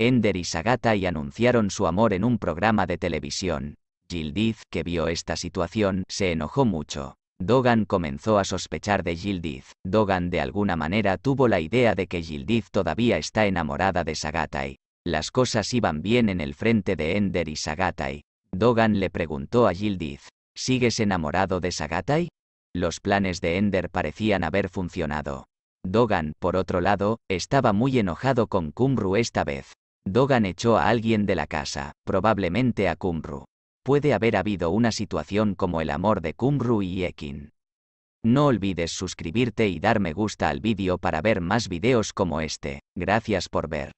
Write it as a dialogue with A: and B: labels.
A: Ender y Sagatai anunciaron su amor en un programa de televisión. Gildith, que vio esta situación, se enojó mucho. Dogan comenzó a sospechar de Gildith. Dogan de alguna manera tuvo la idea de que Gildith todavía está enamorada de Sagatai. Las cosas iban bien en el frente de Ender y Sagatai. Dogan le preguntó a Gildith: ¿sigues enamorado de Sagatai? Los planes de Ender parecían haber funcionado. Dogan, por otro lado, estaba muy enojado con Kumru esta vez. Dogan echó a alguien de la casa, probablemente a Kumru. Puede haber habido una situación como el amor de Kumru y Ekin. No olvides suscribirte y dar me gusta al vídeo para ver más videos como este. Gracias por ver.